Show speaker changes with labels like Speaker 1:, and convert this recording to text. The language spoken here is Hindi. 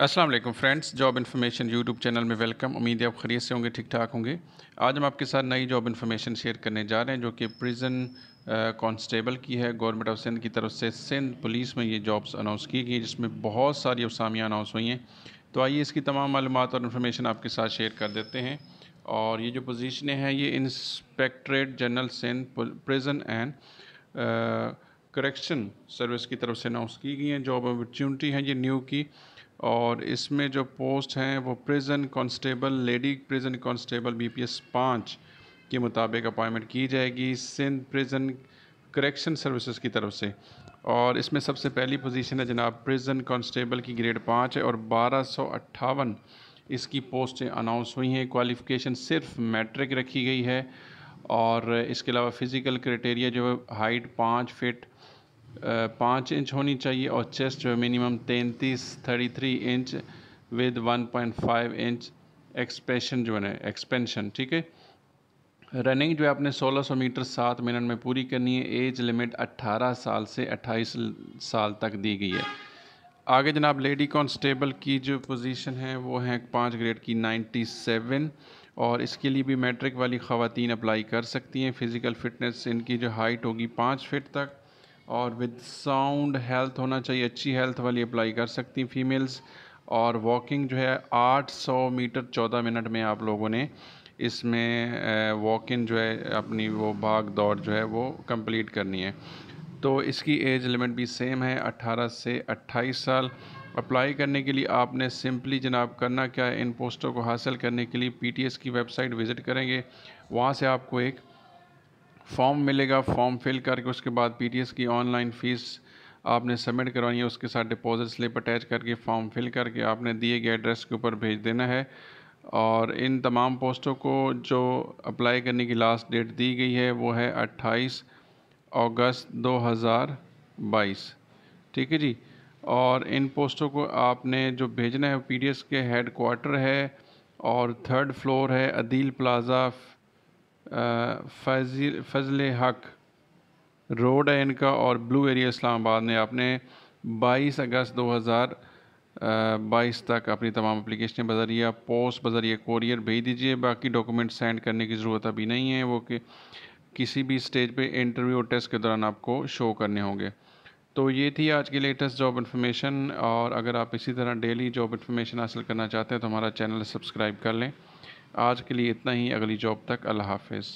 Speaker 1: Aslam friends job information YouTube channel में वेलकम उम्मीद है आप खरीद से होंगे ठीक ठाक होंगे आज हम आपके साथ नई जॉब इन्फॉर्मेशन शेयर करने जा रहे हैं जो कि प्रिजन कांस्टेबल की है गवर्नमेंट ऑफ सिंध की तरफ से सिंध पुलिस में ये जॉब्स अनाउंस की गई जिसमें बहुत सारी असामियाँ अनाउंस हुई हैं तो आइए इसकी तमाम मालूम और इन्फॉर्मेशन आपके साथ शेयर कर देते हैं और ये जो पोजिशनें हैं ये inspectorate general Sindh prison and correction service की तरफ से अनाउंस की गई हैं जॉब अपॉर्चुनिटी हैं ये न्यू की और इसमें जो पोस्ट हैं वो prison constable lady prison constable BPS पाँच के मुताबिक अपॉइंटमेंट की जाएगी सिंध प्रिजन करेक्शन सर्विसेज की तरफ से और इसमें सबसे पहली पोजीशन है जनाब प्रिजन कांस्टेबल की ग्रेड पाँच है और बारह सौ अट्ठावन इसकी पोस्टें अनाउंस हुई हैं क्वालिफ़िकेशन सिर्फ मैट्रिक रखी गई है और इसके अलावा फ़िज़िकल क्राइटेरिया जो है हाइट पाँच फिट पाँच इंच होनी चाहिए और चेस्ट जो मिनिमम तैंतीस thirty three inch with one point five inch expansion जो है एक्सपेंशन ठीक है रनिंग जो है आपने 1600 मीटर सात मिनट में पूरी करनी है एज लिमिट 18 साल से 28 साल तक दी गई है आगे जनाब लेडी कॉन्स्टेबल की जो पोजीशन है वो है पाँच ग्रेड की 97 और इसके लिए भी मैट्रिक वाली ख़वातीन अप्लाई कर सकती हैं फ़िज़िकल फ़िटनेस इनकी जो हाइट होगी पाँच फिट तक और विद साउंड हेल्थ होना चाहिए अच्छी हेल्थ वाली अप्लाई कर सकती फीमेल्स और वॉकिंग जो है 800 मीटर 14 मिनट में आप लोगों ने इसमें वॉक इन जो है अपनी वो भाग दौड़ जो है वो कंप्लीट करनी है तो इसकी एज लिमिट भी सेम है 18 से 28 साल अप्लाई करने के लिए आपने सिंपली जनाब करना क्या है इन पोस्टों को हासिल करने के लिए पीटीएस की वेबसाइट विज़िट करेंगे वहाँ से आपको एक फॉर्म मिलेगा फॉर्म फिल करके उसके बाद पी की ऑनलाइन फ़ीस आपने सबमिट करवानी है उसके साथ डिपॉजिट स्लिप अटैच करके फॉर्म फिल करके आपने दिए गए एड्रेस के ऊपर भेज देना है और इन तमाम पोस्टों को जो अप्लाई करने की लास्ट डेट दी गई है वो है 28 अगस्त 2022 ठीक है जी और इन पोस्टों को आपने जो भेजना है एस के हेड क्वार्टर है और थर्ड फ्लोर है अदील प्लाज़ा फजल हक रोड है इनका और ब्लू एरिया इस्लामाबाद में आपने 22 अगस्त 2022 तक अपनी तमाम अप्लीकेशन बजरिया पोस्ट बजरिया कोरियर भेज दीजिए बाकी डॉक्यूमेंट सेंड करने की ज़रूरत अभी नहीं है वो कि किसी भी स्टेज पे इंटरव्यू और टेस्ट के दौरान आपको शो करने होंगे तो ये थी आज की लेटेस्ट जॉब इन्फॉर्मेशन और अगर आप इसी तरह डेली जॉब इन्फॉर्मेशन हासिल करना चाहते हैं तो हमारा चैनल सब्सक्राइब कर लें आज के लिए इतना ही अगली जॉब तक अल्लाह हाफिज़